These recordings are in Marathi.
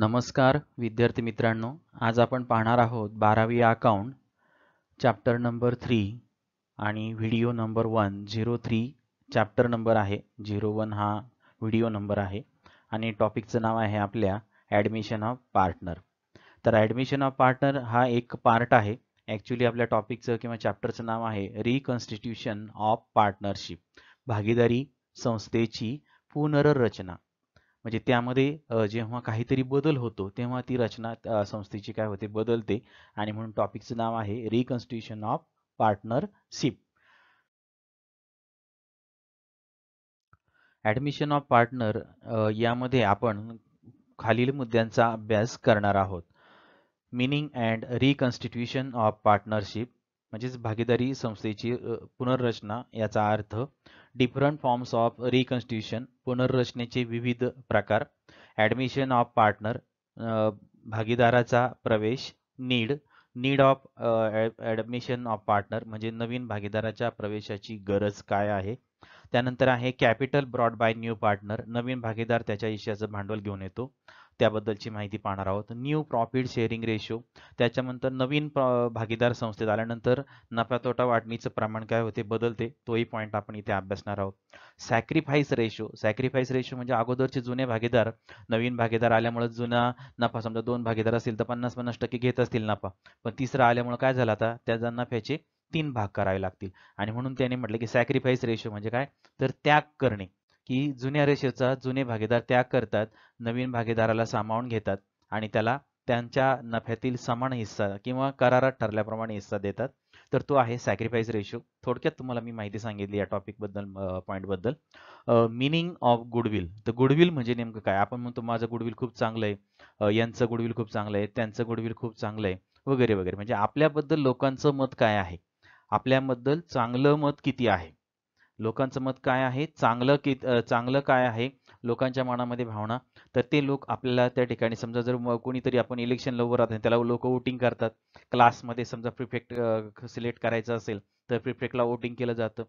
नमस्कार विद्यार्थी मित्रांनो आज आपण पाहणार आहोत बारावी अकाउंट चॅप्टर नंबर थ्री आणि video number one zero three chapter number आहे झिरो वन हा व्हिडिओ नंबर आहे आणि टॉपिकचं नाव आहे आपल्या ॲडमिशन ऑफ पार्टनर तर ॲडमिशन ऑफ पार्टनर हा एक पार्ट आहे ॲक्च्युली आपल्या टॉपिकचं किंवा चॅप्टरचं नाव आहे रिकॉन्स्टिट्युशन ऑफ पार्टनरशिप भागीदारी संस्थेची पुनर्रचना म्हणजे त्यामध्ये जेव्हा काहीतरी बदल होतो तेव्हा ती रचना संस्थेची काय होते बदलते आणि म्हणून टॉपिकचं नाव आहे reconstitution of partnership admission of partner यामध्ये आपण खालील मुद्द्यांचा अभ्यास करणार आहोत meaning and reconstitution of partnership म्हणजेच भागीदारी संस्थेची पुनर्रचना याचा अर्थ डिफरंट फॉर्म्स ऑफ रिकन्स्टिट्यूशन पुनर्रचनेचे विविध प्रकार ॲडमिशन ऑफ पार्टनर भागीदाराचा प्रवेश need need of admission of partner म्हणजे नवीन भागीदाराच्या प्रवेशाची गरज काय आहे त्यानंतर आहे capital brought by new partner नवीन भागीदार त्याच्या हिश्याचं भांडवल घेऊन येतो त्याबद्दलची माहिती पाहणार आहोत न्यू प्रॉफिट शेअरिंग रेशो त्याच्यानंतर नवीन भागीदार संस्थेत आल्यानंतर नफा तोटा वाढणीचं प्रमाण काय होते बदलते तोही पॉईंट आपण इथे अभ्यासणार आहोत सॅक्रिफाईस रेशो सॅक्रिफाईस रेशो म्हणजे अगोदरचे जुने भागीदार नवीन भागीदार आल्यामुळे जुना नफा समजा दोन भागीदार असतील तर पन्नास पन्नास टक्के घेत असतील नफा पण तिसरा आल्यामुळे काय झाला आता त्या नफ्याचे तीन भाग करावे लागतील आणि म्हणून त्याने म्हटलं की सॅक्रिफाईस रेशो म्हणजे काय तर त्याग करणे की जुन्या रेषेचा जुने भागीदार त्याग करतात नवीन भागीदाराला सामावून घेतात आणि त्याला त्यांच्या नफ्यातील समान हिस्सा किंवा करारात ठरल्याप्रमाणे हिस्सा देतात तर तो आहे सॅक्रिफाईस रेशो थोडक्यात तुम्हाला मी माहिती सांगितली या टॉपिकबद्दल पॉईंटबद्दल मिनिंग ऑफ गुडविल तर गुडविल म्हणजे नेमकं काय आपण म्हणतो माझं गुडविल खूप चांगलं आहे यांचं गुडविल खूप चांगलं आहे त्यांचं गुडविल खूप चांगलं आहे वगैरे वगैरे म्हणजे आपल्याबद्दल लोकांचं मत काय आहे आपल्याबद्दल चांगलं मत किती आहे लोकांचं मत काय आहे चांगलं की चांगलं काय आहे लोकांच्या मनामध्ये भावना तर ते लोक आपल्याला त्या ठिकाणी समजा जर कोणीतरी आपण इलेक्शन लवकर राहत त्याला लोक वोटिंग करतात क्लासमध्ये समजा प्रिफेक्ट सिलेक्ट करायचं असेल तर प्रिफेक्टला वोटिंग केलं जातं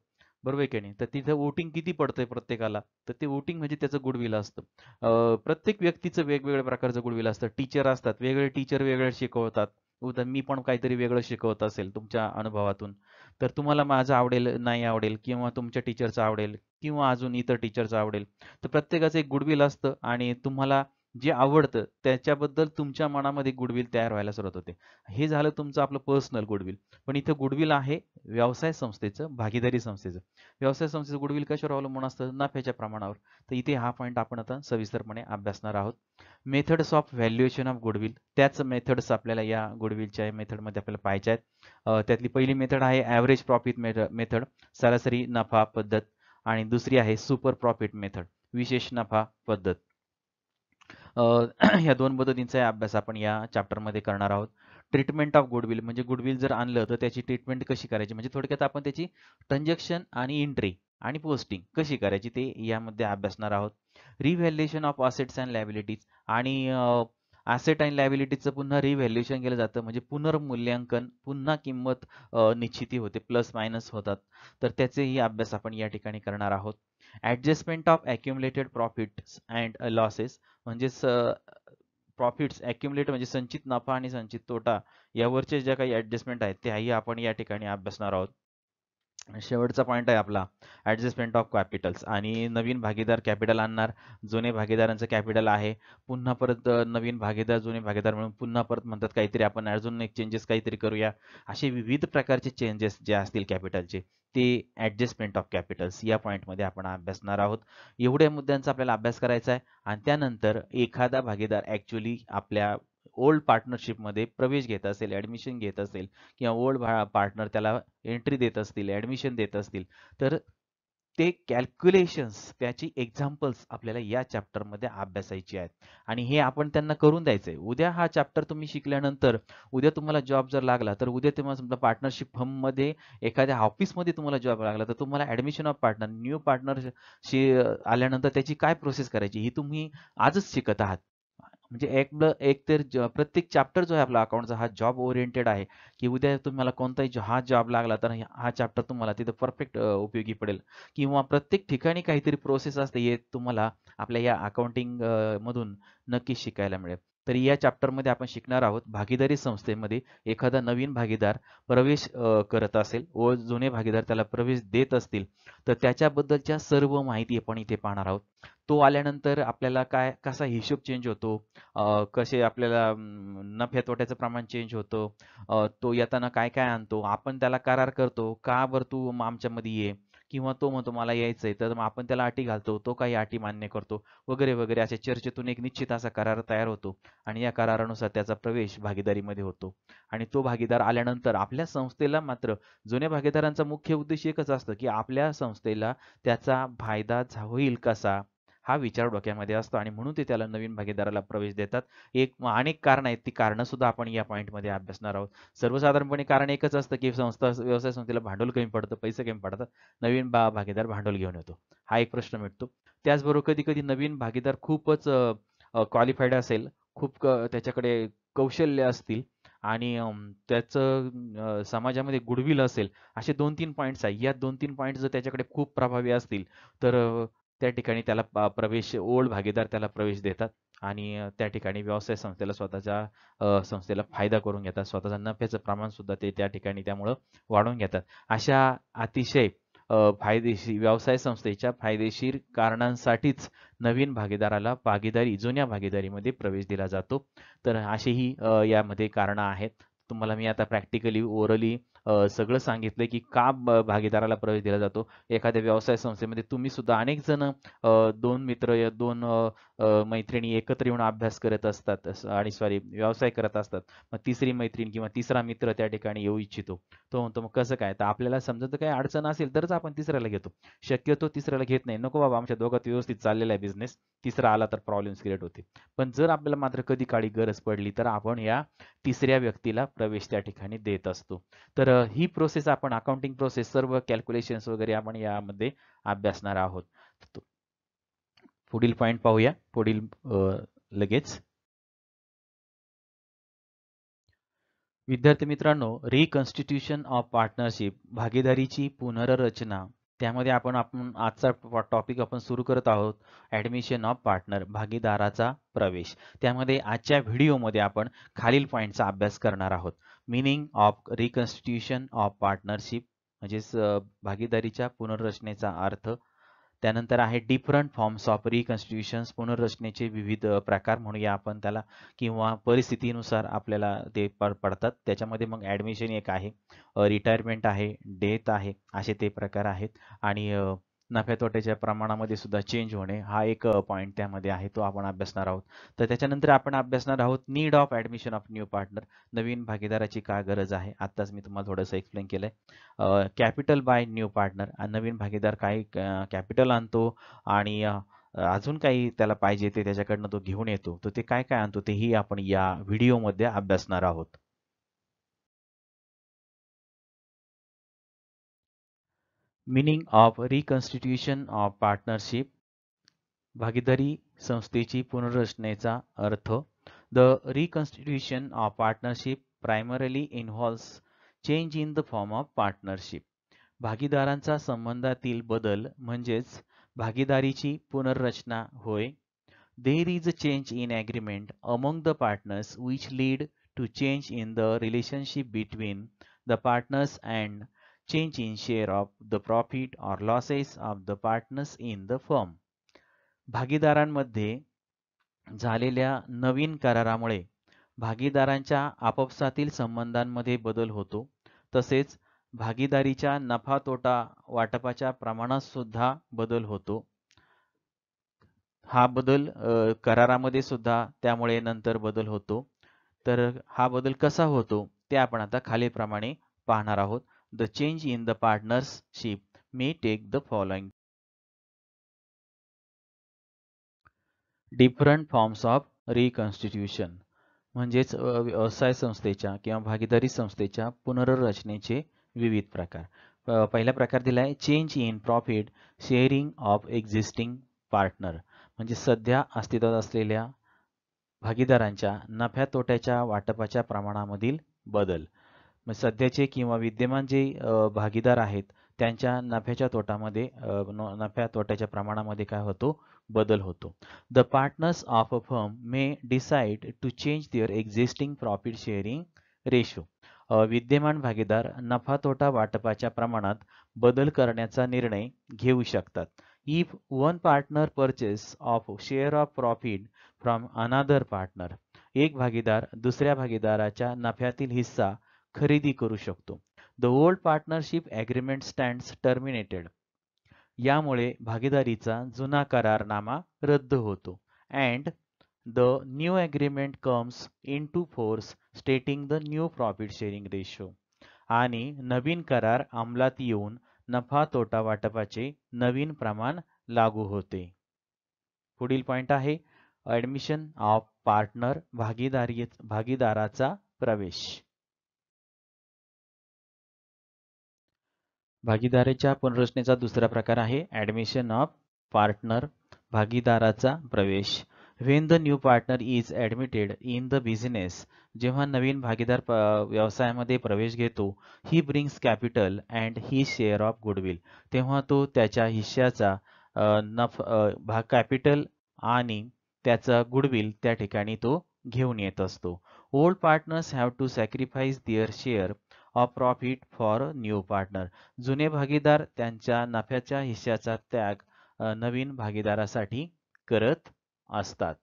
बरोबर आहे की नाही तर तिथं वोटिंग किती पडतंय प्रत्येकाला तर ते वोटिंग म्हणजे त्याचं गुडविल असतं प्रत्येक व्यक्तीचं वेगवेगळ्या प्रकारचं गुडविल असतं टीचर असतात वेगळे टीचर वेगळे शिकवतात उदा मी पण काहीतरी वेगळं शिकवत असेल तुमच्या अनुभवातून तर तुम्हाला माझं आवडेल नाही आवडेल किंवा तुमच्या टीचरचं आवडेल किंवा अजून इतर टीचरचं आवडेल तर प्रत्येकाचं एक गुडविल असतं आणि तुम्हाला जे आवडतं त्याच्याबद्दल तुमच्या मनामध्ये गुडविल तयार व्हायला सुरुवात होते हे झालं तुमचं आपलं पर्सनल गुडविल पण इथं गुडविल आहे व्यवसाय संस्थेचं भागीदारी संस्थेचं व्यवसाय संस्थेचं गुडविल कशावर अवलंबून असतं नफ्याच्या प्रमाणावर तर इथे हा पॉईंट आपण आता सविस्तरपणे अभ्यासणार आहोत methods of valuation of goodwill त्याच मेथड्स आपल्याला या गुडविलच्या मेथडमध्ये आपल्याला पाहिजे आहेत त्यातली पहिली मेथड आहे ॲव्हरेज प्रॉफिट मेथड सरासरी नफा पद्धत आणि दुसरी आहे सुपर प्रॉफिट मेथड विशेष नफा पद्धत ह्या दोन पद्धतींचा अभ्यास आपण या चॅप्टरमध्ये करणार आहोत ट्रीटमेंट ऑफ गुडविल म्हणजे गुडविल जर आणलं तर त्याची ट्रीटमेंट कशी करायची म्हणजे थोडक्यात आपण त्याची ट्रान्झॅक्शन आणि एंट्री आणि पोस्टिंग कशी करायची ते यामध्ये अभ्यासणार आहोत revaluation of assets and liabilities आणि असेट अँड लायबिलिटीजचं पुन्हा रिव्हॅल्युएशन केलं जातं म्हणजे पुनर्मूल्यांकन पुन्हा किंमत निश्चिती होते प्लस मायनस होतात तर त्याचेही अभ्यास आपण या ठिकाणी करणार आहोत adjustment of accumulated profits and losses म्हणजेच प्रॉफिट्स अॅक्युमुलेट म्हणजे संचित नफा आणि संचित तोटा यावरचे ज्या काही ऍडजस्टमेंट आहेत त्याही आपण या ठिकाणी अभ्यासणार आहोत शेवटचा पॉईंट आहे आपला ॲडजस्टमेंट ऑफ कॅपिटल्स आणि नवीन भागीदार कॅपिटल आणणार जुने भागीदारांचं कॅपिटल आहे पुन्हा परत नवीन भागीदार जुने भागीदार म्हणून पुन्हा परत म्हणतात काहीतरी आपण अजून एक चेंजेस काहीतरी करूया असे विविध प्रकारचे चेंजेस जे असतील कॅपिटलचे ते ॲडजस्टमेंट ऑफ कॅपिटल्स या पॉईंटमध्ये आपण अभ्यासणार आहोत एवढ्या मुद्द्यांचा आपल्याला अभ्यास करायचा आहे आणि त्यानंतर एखादा भागीदार ॲक्च्युली आपल्या ओल्ड पार्टनरशिपमध्ये प्रवेश घेत असेल ऍडमिशन घेत असेल किंवा ओल्ड पार्टनर त्याला एंट्री देत असतील ऍडमिशन देत असतील तर ते कॅल्क्युलेशन्स त्याची एक्झाम्पल्स आपल्याला या चॅप्टरमध्ये अभ्यासायची आहेत आणि हे आपण त्यांना करून द्यायचं आहे उद्या हा चॅप्टर तुम्ही शिकल्यानंतर उद्या तुम्हाला जॉब जर लागला तर उद्या तुम्हाला समजा पार्टनरशिप फर्ममध्ये एखाद्या ऑफिसमध्ये तुम्हाला जॉब लागला तर तुम्हाला ऍडमिशन ऑफ पार्टनर न्यू पार्टनरशी आल्यानंतर त्याची काय प्रोसेस करायची ही तुम्ही आजच शिकत आहात म्हणजे एक एक तर प्रत्येक चॅप्टर जो आहे आपला अकाउंटचा हा जॉब ओरिएंटेड आहे की उद्या तुम्हाला कोणताही हा जॉब लागला तर हा चॅप्टर तुम्हाला तिथं परफेक्ट उपयोगी पडेल किंवा प्रत्येक ठिकाणी काहीतरी प्रोसेस असते हे तुम्हाला आपल्या या अकाउंटिंग मधून नक्कीच शिकायला मिळेल तर या चॅप्टरमध्ये आपण शिकणार आहोत भागीदारी संस्थेमध्ये एखादा नवीन भागीदार प्रवेश करत असेल व जुने भागीदार त्याला प्रवेश देत असतील तर त्याच्याबद्दलच्या सर्व माहिती आपण इथे पाहणार आहोत तो आल्यानंतर आपल्याला काय कसा हिशोब चेंज होतो कसे आपल्याला नफ्या तोट्याचं प्रमाण चेंज होतं तो येताना काय काय आणतो आपण त्याला करार करतो का बरं तू आमच्यामध्ये ये किंवा तो म्हणतो मला यायचंय तर मग आपण त्याला अटी घालतो तो काही अटी मान्य करतो वगैरे वगैरे अशा चर्चेतून एक निश्चित असा करार तयार होतो आणि या करारानुसार त्याचा प्रवेश भागीदारीमध्ये होतो आणि तो भागीदार आल्यानंतर आपल्या संस्थेला मात्र जुन्या भागीदारांचा मुख्य उद्देश एकच असतं की आपल्या संस्थेला त्याचा फायदा होईल कसा हा विचार डोक्यामध्ये असतो आणि म्हणून ते त्याला नवीन भागीदाराला प्रवेश देतात एक अनेक कारण आहेत ती कारणं सुद्धा आपण या पॉईंटमध्ये अभ्यासणार आहोत सर्वसाधारणपणे कारण एकच असतं की संस्था व्यवसाय संस्थेला भांडवल कमी पडतं पैसे कमी पडतात नवीन बा भागीदार भांडवल घेऊन येतो हा एक प्रश्न मिळतो त्याचबरोबर कधी कधी नवीन भागीदार खूपच क्वालिफाईड असेल खूप त्याच्याकडे कौशल्य असतील आणि त्याचं समाजामध्ये गुडविल असेल असे दोन तीन पॉईंट्स आहे या दोन तीन पॉईंट्स जर त्याच्याकडे खूप प्रभावी असतील तर त्या ठिकाणी त्याला प्रवेश ओल्ड भागीदार त्याला प्रवेश देतात आणि त्या ठिकाणी व्यवसाय संस्थेला स्वतःच्या संस्थेला फायदा करून घेतात स्वतःचा नफ्याचं प्रमाण सुद्धा ते त्या ठिकाणी त्यामुळं वाढवून घेतात अशा अतिशय फायदेशीर व्यवसाय संस्थेच्या फायदेशीर कारणांसाठीच नवीन भागीदाराला भागीदारी जुन्या भागीदारीमध्ये प्रवेश दिला जातो तर असेही यामध्ये कारणं आहेत तुम्हाला मी आता प्रॅक्टिकली ओरली सगळं सांगितलं की का भागीदाराला प्रवेश दिला जातो एखाद्या व्यवसाय संस्थेमध्ये तुम्ही सुद्धा अनेक जण दोन मित्र या दोन मैत्रिणी एकत्र येऊन अभ्यास करत असतात आणि सॉरी व्यवसाय करत असतात मग तिसरी मैत्रीण किंवा तिसरा मित्र त्या ठिकाणी येऊ इच्छितो तो म्हणतो मग कसं काय तर आपल्याला समजा तर काय अडचण असेल तरच आपण तिसऱ्याला घेतो शक्यतो तिसऱ्याला घेत नाही नको बाबा आमच्या दोघात व्यवस्थित चाललेला आहे बिझनेस तिसरा आला तर प्रॉब्लेम्स क्रिएट होते पण जर आपल्याला मात्र कधी काळी गरज पडली तर आपण या तिसऱ्या व्यक्तीला प्रवेश त्या ठिकाणी देत असतो तर ही प्रोसेस आपण अकाउंटिंग प्रोसेस सर्व कॅल्क्युलेशन्स वगैरे आपण यामध्ये अभ्यासणार आहोत पुढील पॉईंट पाहूया पुढील लगेच विद्यार्थी मित्रांनो रिकन्स्टिट्यूशन ऑफ पार्टनरशिप भागीदारीची पुनर्रचना त्यामध्ये आपण आपण आजचा टॉपिक आपण सुरू करत आहोत ॲडमिशन ऑफ पार्टनर भागीदाराचा प्रवेश त्यामध्ये आजच्या व्हिडिओमध्ये आपण खालील पॉईंटचा अभ्यास करणार आहोत meaning of reconstitution of partnership म्हणजेच भागीदारीच्या पुनर्रचनेचा अर्थ त्यानंतर आहे डिफरंट फॉर्म्स ऑफ रिकन्स्टिट्यूशन्स पुनर्रचनेचे विविध प्रकार म्हणूया आपण त्याला किंवा परिस्थितीनुसार आपल्याला ते पर पडतात त्याच्यामध्ये मग ॲडमिशन एक आहे रिटायरमेंट आहे डेथ आहे असे ते प्रकार आहेत आणि नफ्या तोट्याच्या प्रमाणामध्ये सुद्धा चेंज होणे हा एक पॉईंट त्यामध्ये आहे तो आपण अभ्यासणार आहोत तर त्याच्यानंतर आपण अभ्यासणार आहोत need of admission of new partner नवीन भागीदाराची काय गरज आहे आत्ताच मी तुम्हाला थोडंसं एक्सप्लेन केलं आहे कॅपिटल बाय न्यू पार्टनर नवीन भागीदार काही कॅपिटल आणतो आणि अजून काही त्याला पाहिजे ते त्याच्याकडनं तो घेऊन येतो तर ते काय काय आणतो तेही आपण या व्हिडिओमध्ये अभ्यासणार आहोत meaning of reconstitution of partnership भागीदारी संस्थेची पुनर्रचनेचा अर्थ the reconstitution of partnership primarily involves change in the form of partnership भागीदारांचा संबंधातील बदल म्हणजेच भागीदारीची पुनर्रचना होय there is a change in agreement among the partners which lead to change in the relationship between the partners and change in share of the profit or losses of the partners in the firm भागीदारांमध्ये झालेल्या नवीन करारामुळे भागीदारांच्या आपापसातील संबंधांमध्ये बदल होतो तसेच भागीदारीच्या नफा तोटा वाटपाच्या प्रमाणात सुद्धा बदल होतो हा बदल करारामध्ये सुद्धा त्यामुळे नंतर बदल होतो तर हा बदल कसा होतो ते आपण आता खालीलप्रमाणे पाहणार आहोत The change in the partnership may take the following different forms of reconstitution म्हणजेच व्यवसाय संस्थेच्या किंवा भागीदारी संस्थेच्या पुनर्रचनेचे विविध प्रकार पहिला प्रकार दिलाय change in profit sharing of existing partner म्हणजे सध्या अस्तित्वात असलेल्या भागीदारांच्या नफ्या तोट्याच्या वाटपाच्या प्रमाणामधील बदल सध्याचे किंवा विद्यमान जे भागीदार आहेत त्यांच्या नफ्याच्या तोटामध्ये नफ्या तोट्याच्या प्रमाणामध्ये काय होतो बदल होतो the partners of a firm may decide to change their existing profit sharing ratio विद्यमान भागीदार नफा तोटा वाटपाच्या प्रमाणात बदल करण्याचा निर्णय घेऊ शकतात if one partner purchase of share of profit from another partner एक भागीदार दुसऱ्या भागीदाराच्या नफ्यातील हिस्सा खरेदी करू शकतो the old partnership agreement stands terminated यामुळे भागीदारीचा जुना करारनामा रद्द होतो and the new agreement comes into force stating the new profit sharing ratio आणि नवीन करार अंमलात येऊन नफा तोटा वाटपाचे नवीन प्रमाण लागू होते पुढील पॉइंट आहे ॲडमिशन ऑफ पार्टनर भागीदारी भागीदाराचा प्रवेश भागीदारीच्या पुनर्रचनेचा दुसरा प्रकार आहे ॲडमिशन ऑफ पार्टनर भागीदाराचा प्रवेश when the new partner is admitted in the business जेव्हा नवीन भागीदार व्यवसायामध्ये प्रवेश घेतो he brings capital and he share of goodwill तेव्हा तो त्याच्या हिश्श्याचा नफ भाग कॅपिटल आणि त्याचा गुडविल त्या ठिकाणी तो घेऊन येत असतो old partners have to sacrifice their share of profit for new partner जुने भागीदार त्यांच्या नफ्याच्या हिश्श्याचा त्याग नवीन भागीदारासाठी करत असतात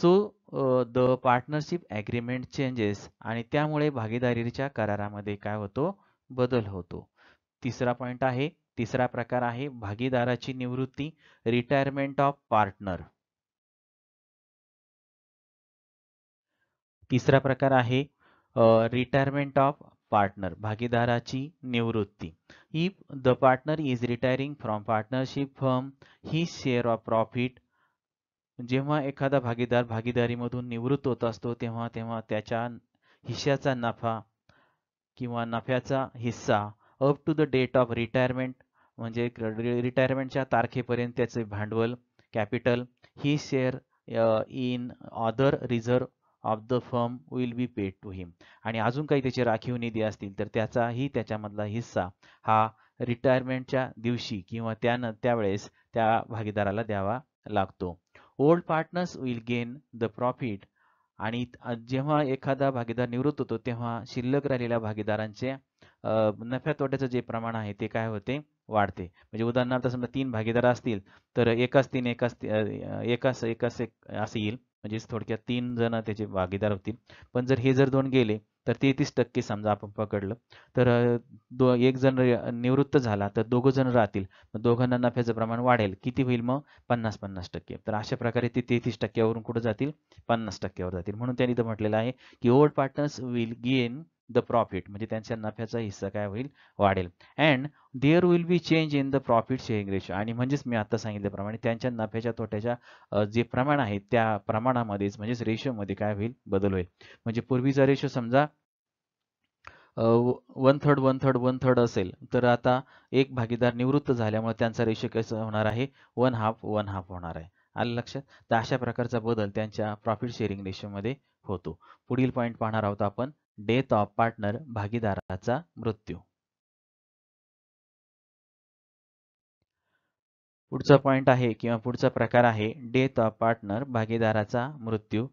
so the partnership agreement changes आणि त्यामुळे भागीदारीच्या करारामध्ये काय होतो बदल होतो तिसरा पॉइंट आहे तिसरा प्रकार आहे भागीदाराची निवृत्ती रिटायरमेंट ऑफ पार्टनर तिसरा प्रकार आहे रिटायरमेंट ऑफ पार्टनर भागीदाराची निवृत्ती if the partner is retiring from partnership firm he share of profit जेव्हा एखादा भागीदार भागीदारीमधून निवृत्त होत असतो तेव्हा तेव्हा त्याच्या हिश्श्याचा नफा किंवा नफ्याचा हिस्सा up to the date of retirement म्हणजे रिटायरमेंटच्या तारखेपर्यंत त्याचे भांडवल capital he share in other reserve of the firm will be paid to him आणि अजून काही त्याचे राखीव निधी असतील तर त्याचाही त्याच्यामधला हिस्सा हा रिटायरमेंटच्या दिवशी किंवा त्यानं त्यावेळेस त्या भागीदाराला द्यावा लागतो old partners will gain the profit आणि जेव्हा एखादा भागीदार निवृत्त होतो तेव्हा शिल्लक राहिलेल्या भागीदारांचे नफ्या तोट्याचं जे प्रमाण आहे ते काय होते वाढते म्हणजे उदाहरणार्थ समजा तीन भागीदार असतील तर एकाच तीन एकाच एकाच एकाच एक असं येईल म्हणजेच थोडक्यात तीन जण त्याचे भागीदार होतील पण जर हे जर दोन गेले तर तेहतीस टक्के समजा आपण पकडलं तर दो एक जण निवृत्त झाला तर दोघं जण राहतील दोघांना नफ्याचं प्रमाण वाढेल किती होईल मग पन्नास पन्नास टक्के तर अशा प्रकारे ते तेहतीस टक्क्यावरून कुठं जातील पन्नास टक्क्यावर जातील म्हणून त्यांनी तर म्हटलेलं आहे की old partners will gain the profit म्हणजे त्यांच्या नफ्याचा हिस्सा काय होईल वाढेल and there will be change in the profit sharing ratio आणि म्हणजेच मी आता सांगितल्याप्रमाणे त्यांच्या नफ्याच्या तोट्याच्या जे प्रमाण आहे त्या प्रमाणामध्येच म्हणजेच रेशोमध्ये काय होईल बदल होईल म्हणजे पूर्वीचा रेशो समजा one third one third one third असेल तर आता एक भागीदार निवृत्त झाल्यामुळे त्यांचा रेशो कसं होणार आहे वन हाफ वन हाफ होणार आहे आलं लक्षात तर अशा प्रकारचा बदल त्यांच्या प्रॉफिट शेअरिंग रेशोमध्ये होतो पुढील पॉईंट पाहणार आहोत आपण डेथ ऑफ पार्टनर भागीदाराचा मृत्यू पुढचा पॉइंट आहे किंवा पुढचा प्रकार आहे डेथ ऑफ पार्टनर भागीदाराचा मृत्यू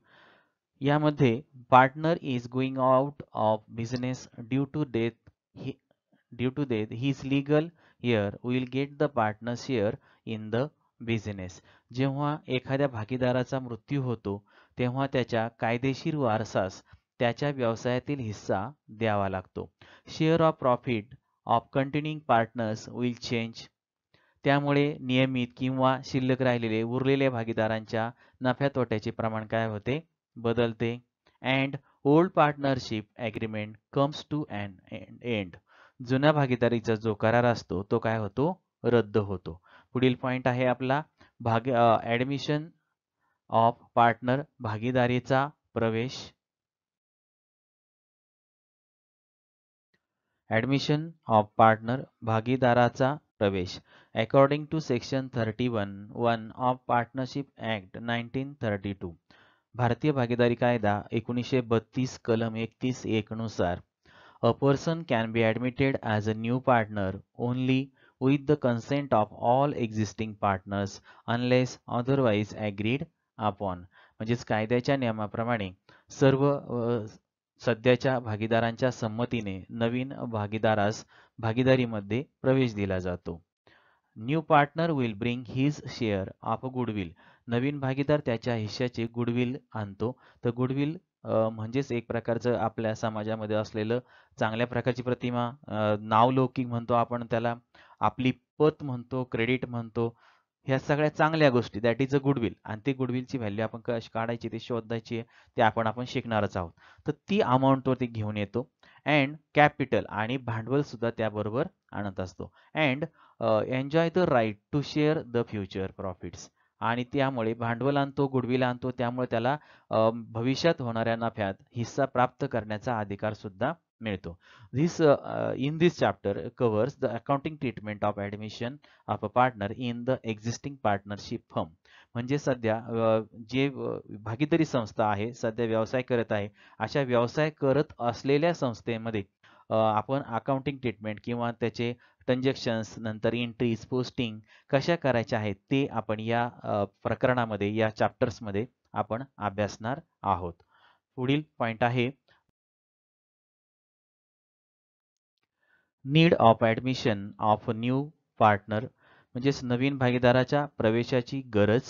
यामध्ये partner is going out of business due to death due to death his legal heir will get the partner share in the business जेव्हा एखाद्या भागीदाराचा मृत्यू होतो तेव्हा त्याच्या कायदेशीर वारसास त्याच्या व्यवसायातील हिस्सा द्यावा लागतो share of profit of continuing partners will change त्यामुळे नियमित किंवा शिल्लक राहिलेले उरलेल्या भागीदारांच्या नफ्या तोट्याचे प्रमाण काय होते बदलते and old partnership agreement comes to and end जुन्या भागीदारीचा जो करार असतो तो काय होतो रद्द होतो पुढील पॉईंट आहे आपला भाग ॲडमिशन ऑफ पार्टनर भागीदारीचा प्रवेश ॲडमिशन ऑफ पार्टनर भागीदाराचा प्रवेश according to section thirty one one of partnership act nineteen thirty two भारतीय भागीदारी कायदा एकोणीसशे बत्तीस कलम एकतीस एकनुसार a person can be admitted as a new partner only with the consent of all existing partners unless otherwise agreed upon म्हणजेच कायद्याच्या नियमाप्रमाणे सर्व सध्याच्या भागीदारांच्या संमतीने नवीन भागीदारास भागीदारीमध्ये प्रवेश दिला जातो new partner will bring his share of goodwill नवीन भागीदार त्याच्या हिश्याचे गुडविल आणतो तर गुडविल म्हणजेच एक प्रकारचं आपल्या समाजामध्ये असलेलं चांगल्या प्रकारची प्रतिमा नावलौकिक म्हणतो आपण त्याला आपली पत म्हणतो क्रेडिट म्हणतो ह्या सगळ्या चांगल्या गोष्टी दॅट इज अ गुडविल आणि ती गुडविलची व्हॅल्यू आपण कशी काढायची ते शोधायची ते आपण आपण शिकणारच आहोत तर ती अमाऊंटवरती घेऊन येतो अँड कॅपिटल आणि भांडवल सुद्धा त्याबरोबर आणत असतो and enjoy the right to share the future profits आणि त्यामुळे भांडवल आणतो गुडविल आणतो त्यामुळे त्याला भविष्यात होणाऱ्या नफ्यात हिस्सा प्राप्त करण्याचा अधिकार सुद्धा मिळतो this in this chapter covers the accounting treatment of admission of a partner in the existing partnership firm म्हणजे सध्या जे भागीदारी संस्था आहे सध्या व्यवसाय करत आहे अशा व्यवसाय करत असलेल्या संस्थेमध्ये आपण अकाउंटिंग ट्रीटमेंट किंवा त्याचे ट्रान्झॅक्शन्स नंतर एंट्रीज पोस्टिंग कशा करायच्या आहेत ते आपण या प्रकरणामध्ये या चॅप्टर्समध्ये आपण अभ्यासणार आहोत पुढील पॉईंट आहे need of admission of new partner म्हणजेच नवीन भागीदाराच्या प्रवेशाची गरज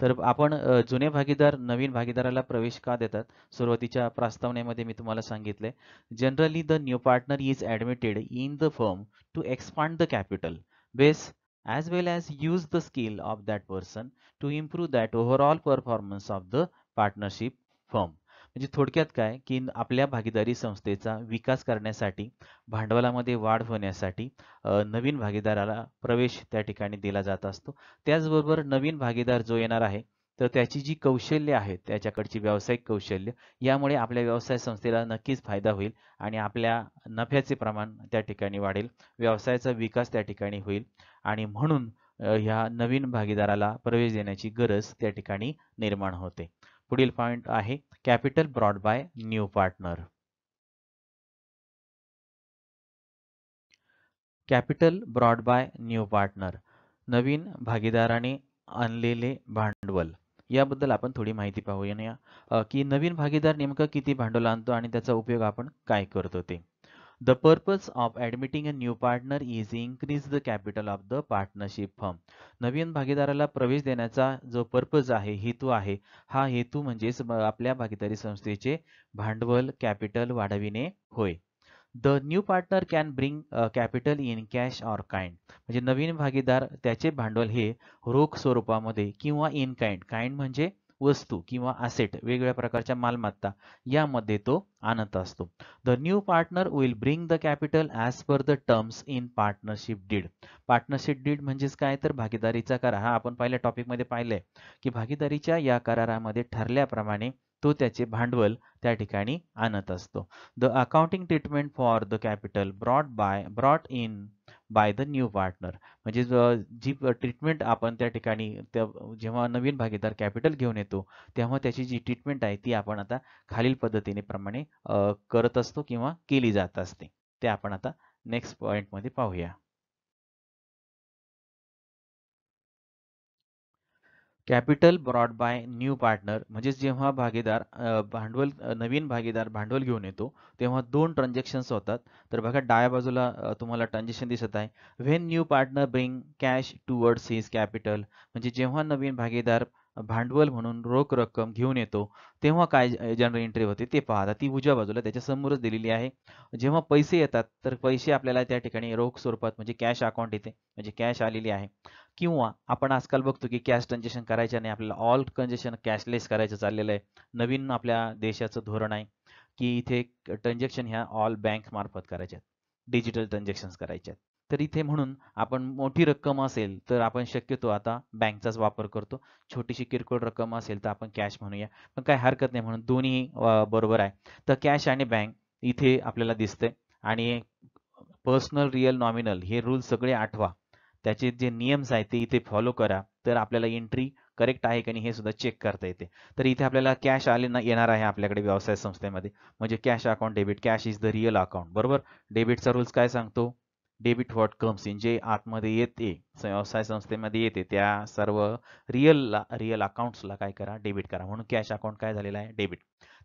तर आपण जुने भागीदार नवीन भागीदाराला प्रवेश का देतात सुरुवातीच्या प्रस्तावनेमध्ये मी तुम्हाला सांगितले generally the new partner is admitted in the firm to expand the capital base as well as use the skill of that person to improve that overall performance of the partnership firm म्हणजे थोडक्यात काय की आपल्या भागीदारी संस्थेचा विकास करण्यासाठी भांडवलामध्ये वाढ होण्यासाठी नवीन भागीदाराला प्रवेश त्या ठिकाणी दिला जात असतो त्याचबरोबर नवीन भागीदार जो येणार आहे तर त्याची जी कौशल्य आहेत त्याच्याकडची व्यावसायिक कौशल्य यामुळे आपल्या व्यवसाय संस्थेला नक्कीच फायदा होईल आणि आपल्या नफ्याचे प्रमाण त्या ठिकाणी वाढेल व्यवसायाचा विकास त्या ठिकाणी होईल आणि म्हणून ह्या नवीन भागीदाराला प्रवेश देण्याची गरज त्या ठिकाणी निर्माण होते पुढील पॉइंट आहे capital brought by new partner capital brought by new partner नवीन भागीदाराने आणलेले भांडवल याबद्दल आपण थोडी माहिती पाहूया की नवीन भागीदार नेमकं किती भांडवल आणतो आणि त्याचा उपयोग आपण काय करतो ते The purpose of admitting a new partner is increase the capital of the partnership firm. नवीन भागीदाराला प्रवेश देण्याचा जो पर्पज आहे हेतू आहे हा हेतू म्हणजेच आपल्या भागीदारी संस्थेचे भांडवल कॅपिटल वाढविणे होय the new partner can bring capital in cash or kind म्हणजे नवीन भागीदार त्याचे भांडवल हे रोख स्वरूपामध्ये किंवा इन काइंड काइंड म्हणजे वस्तू किंवा असेट वेगवेगळ्या प्रकारच्या मालमत्ता यामध्ये तो आणत असतो the new partner will bring the capital as per the terms in partnership deed partnership deed म्हणजेच काय तर भागीदारीचा करार हा आपण पहिल्या टॉपिकमध्ये पाहिलंय की भागीदारीच्या या करारामध्ये ठरल्याप्रमाणे तो त्याचे भांडवल त्या ठिकाणी आणत असतो the accounting treatment for the capital brought by brought in by the new partner म्हणजे जी ट्रीटमेंट आपण त्या ठिकाणी त्या जेव्हा नवीन भागीदार कॅपिटल घेऊन येतो तेव्हा त्याची जी ट्रीटमेंट आहे ती आपण आता खालील पद्धतीने प्रमाणे करत असतो किंवा केली जात असते ते आपण आता नेक्स्ट पॉईंटमध्ये पाहूया capital brought by new partner म्हणजे जेव्हा भागीदार भांडवल नवीन भागीदार भांडवल घेऊन येतो तेव्हा दोन ट्रान्झॅक्शन्स होतात तर बघा डाव्या बाजूला तुम्हाला ट्रान्झॅक्शन दिसत आहे when new partner bring cash towards his capital म्हणजे जेव्हा नवीन भागीदार भांडवल म्हणून रोख रक्कम घेऊन येतो तेव्हा काय जनरल एंट्री होते ते पाहता ती उजव्या बाजूला त्याच्यासमोरच दिलेली आहे जेव्हा पैसे येतात तर पैसे आपल्याला त्या ठिकाणी रोख स्वरूपात म्हणजे कॅश अकाउंट येते म्हणजे कॅश आलेली आहे किंवा आपण आजकाल बघतो की कॅश ट्रान्झॅक्शन करायचं नाही आपल्याला ऑल ट्रान्झॅक्शन कॅशलेस करायचं चाललेलं आहे नवीन आपल्या देशाचं धोरण आहे की इथे ट्रान्झॅक्शन ह्या ऑल बँक मार्फत करायच्या डिजिटल ट्रान्झॅक्शन करायच्यात तर इथे म्हणून आपण मोठी रक्कम असेल तर आपण शक्यतो आता बँकचाच वापर करतो छोटीशी किरकोळ रक्कम असेल तर आपण कॅश म्हणूया पण काही हरकत नाही म्हणून दोन्ही बरोबर आहे तर कॅश आणि बँक इथे आपल्याला दिसतंय आणि पर्सनल रिअल नॉमिनल हे रूल सगळे आठवा त्याचे जे नियम्स आहेत ते इथे फॉलो करा तर आपल्याला एंट्री करेक्ट आहे की नाही हे सुद्धा चेक करता येते तर इथे आपल्याला कॅश आले ना येणार आहे आपल्याकडे व्यवसाय संस्थेमध्ये म्हणजे cash account debit cash is the real account बरोबर डेबिटचा रूल्स काय सांगतो डेबिट व्हॉट कम्स इन जे आतमध्ये येते व्यवसाय संस्थेमध्ये येते त्या सर्व ला रिअल अकाउंट्सला काय करा डेबिट करा म्हणून कॅश अकाउंट काय झालेला आहे डेबिट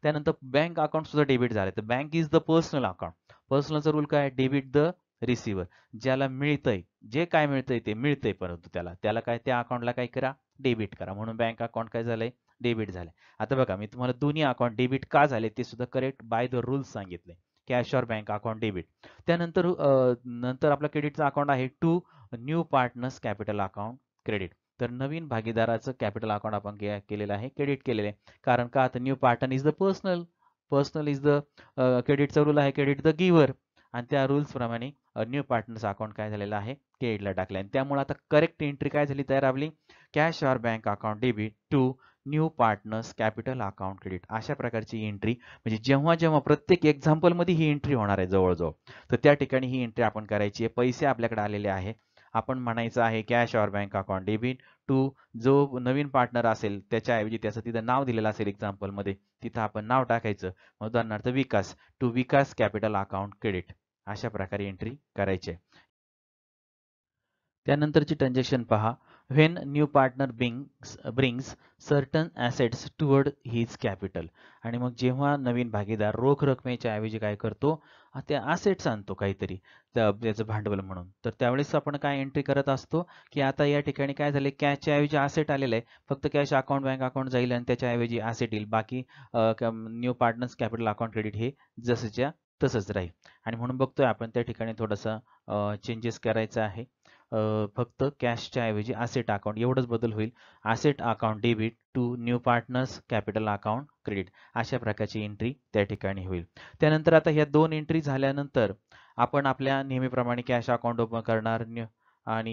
त्यानंतर बँक अकाउंट सुद्धा डेबिट झाले तर bank is the personal account पर्सनलचा रूल काय डेबिट द रिसिव्हर ज्याला मिळतंय जे काय मिळतंय ते मिळतंय परंतु त्याला त्याला काय त्या अकाउंटला काय करा डेबिट करा म्हणून बँक अकाउंट काय झालंय डेबिट झालंय आता बघा मी तुम्हाला दोन्ही अकाउंट डेबिट का झाले ते सुद्धा करेक्ट बाय द रूल्स सांगितले cash or bank account debit त्यानंतर नंतर आपलं क्रेडिटचं अकाउंट आहे to new partner's capital account credit तर नवीन भागीदाराचं कॅपिटल अकाउंट आपण केलेलं आहे क्रेडिट केलेलं आहे कारण का आता new partner is the personal personal is the क्रेडिटचा रूल आहे क्रेडिट द गिवर आणि त्या रूल्स प्रमाणे न्यू पार्टनर्स अकाउंट काय झालेलं आहे क्रेडिटला टाकलं आणि त्यामुळे आता करेक्ट एंट्री काय झाली तयार आपली cash or bank account debit to new partner's capital account credit अशा प्रकारची एंट्री म्हणजे जेव्हा जेव्हा प्रत्येक एक्झाम्पलमध्ये ही एंट्री होणार आहे जवळजवळ तर त्या ठिकाणी ही एंट्री आपण करायची आहे पैसे आपल्याकडे आलेले आहे आपण म्हणायचं आहे cash or bank account debit to जो नवीन पार्टनर असेल त्याच्याऐवजी त्याचं तिथं नाव दिलेलं असेल एक्झाम्पलमध्ये तिथं आपण नाव टाकायचं उदाहरणार्थ Vikas to Vikas capital account credit अशा प्रकारे एंट्री करायची आहे त्यानंतरची ट्रान्झॅक्शन पहा when new partner brings, brings certain assets toward his capital आणि मग जेव्हा नवीन भागीदार रोख रकमेच्या ऐवजी काय करतो त्या असेट्स आणतो काहीतरी त्याचं भांडवल म्हणून तर त्यावेळेस आपण काय एंट्री करत असतो की आता या ठिकाणी काय झाले कॅशच्या ऐवजी असेट आलेलं आहे फक्त कॅश अकाउंट बँक अकाउंट जाईल आणि त्याच्याऐवजी असेट येईल बाकी new partner's capital account credit हे जसंच्या तसंच राहील आणि म्हणून बघतोय आपण त्या ठिकाणी थोडासा चेंजेस करायचं आहे फक्त कॅशच्या ऐवजी असेट अकाउंट एवढंच बदल होईल asset account debit to new partner's capital account credit अशा प्रकारची एंट्री त्या ठिकाणी होईल त्यानंतर आता ह्या दोन एंट्री झाल्यानंतर आपण आपल्या नेहमीप्रमाणे कॅश अकाउंट ओपन करणार न्यू आणि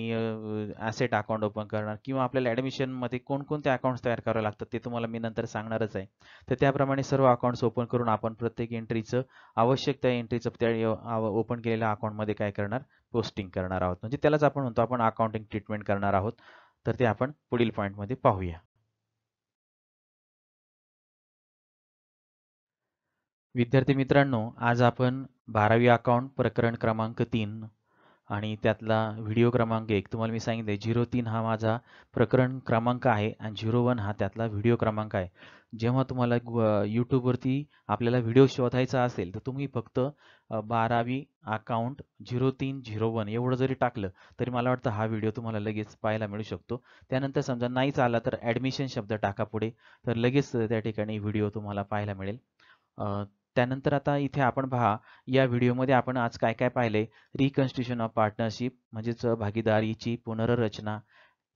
ॲसेट अकाउंट ओपन करणार किंवा आपल्याला ॲडमिशनमध्ये कोणकोणते अकाउंट्स तयार करावे लागतात ते तुम्हाला मी नंतर सांगणारच आहे तर त्याप्रमाणे सर्व अकाउंट्स ओपन करून आपण प्रत्येक एंट्रीचं आवश्यक त्या एंट्रीचं त्या ओपन केलेल्या अकाउंटमध्ये काय करणार पोस्टिंग करणार आहोत म्हणजे त्यालाच आपण म्हणतो आपण अकाउंटिंग ट्रीटमेंट करणार आहोत तर ते आपण पुढील पॉईंटमध्ये पाहूया विद्यार्थी मित्रांनो आज आपण बारावी अकाउंट प्रकरण क्रमांक तीन आणि त्यातला व्हिडिओ क्रमांक एक तुम्हाला मी सांगितले झिरो तीन हा माझा प्रकरण क्रमांक आहे आणि झिरो वन हा त्यातला व्हिडिओ क्रमांक आहे जेव्हा तुम्हाला यूट्यूबवरती आपल्याला व्हिडिओ शोधायचा असेल तर तुम्ही फक्त बारावी अकाउंट झिरो तीन झिरो वन एवढं जरी टाकलं तरी मला वाटतं हा व्हिडिओ तुम्हाला लगेच पाहायला मिळू शकतो त्यानंतर समजा नाहीच आला तर ॲडमिशन शब्द टाका पुढे तर लगेच त्या ठिकाणी व्हिडिओ तुम्हाला पाहायला मिळेल त्यानंतर आता इथे आपण पहा या व्हिडिओमध्ये आपण आज काय काय पाहिले रिकन्स्टिट्यूशन ऑफ पार्टनरशिप म्हणजेच भागीदारीची पुनर्रचना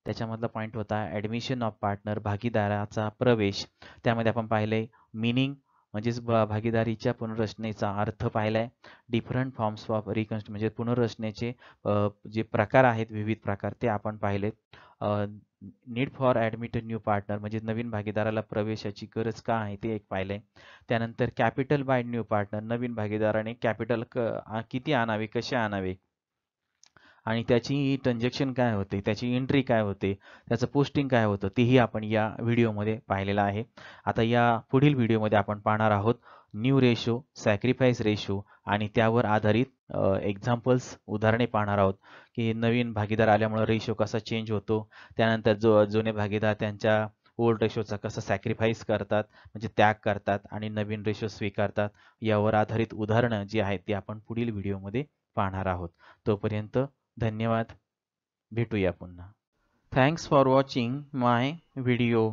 त्याच्यामधला पॉईंट होता ॲडमिशन ऑफ पार्टनर भागीदाराचा प्रवेश त्यामध्ये आपण पाहिले मिनिंग म्हणजेच भागीदारीच्या पुनर्रचनेचा अर्थ पाहिला आहे डिफरंट फॉर्म्स ऑफ रिकन्स्ट म्हणजे पुनर्रचनेचे जे प्रकार आहेत विविध प्रकार ते आपण पाहिलेत need for admit new partner म्हणजे नवीन भागीदाराला प्रवेशाची गरज का आहे ते एक पाहिलं आहे त्यानंतर कॅपिटल बाय न्यू पार्टनर नवीन भागीदाराने कॅपिटल क किती आणावे कसे आणावे आणि त्याची ट्रान्झॅक्शन काय होते त्याची एंट्री काय होते त्याचं पोस्टिंग काय होतं तेही आपण या व्हिडिओमध्ये पाहिलेलं आहे आता या पुढील व्हिडिओमध्ये आपण पाहणार आहोत न्यू रेशो सॅक्रिफाईस रेशो आणि त्यावर आधारित एक्झाम्पल्स उदाहरणे पाहणार आहोत की नवीन भागीदार आल्यामुळे रेशो कसा चेंज होतो त्यानंतर जो जुने भागीदार त्यांच्या ओल्ड रेशोचा कसा सॅक्रिफाईस करतात म्हणजे त्याग करतात आणि नवीन रेशो स्वीकारतात यावर आधारित उदाहरणं जी आहेत ती आपण पुढील व्हिडिओमध्ये पाहणार आहोत तोपर्यंत धन्यवाद भेटूया पुन्हा thanks for watching my video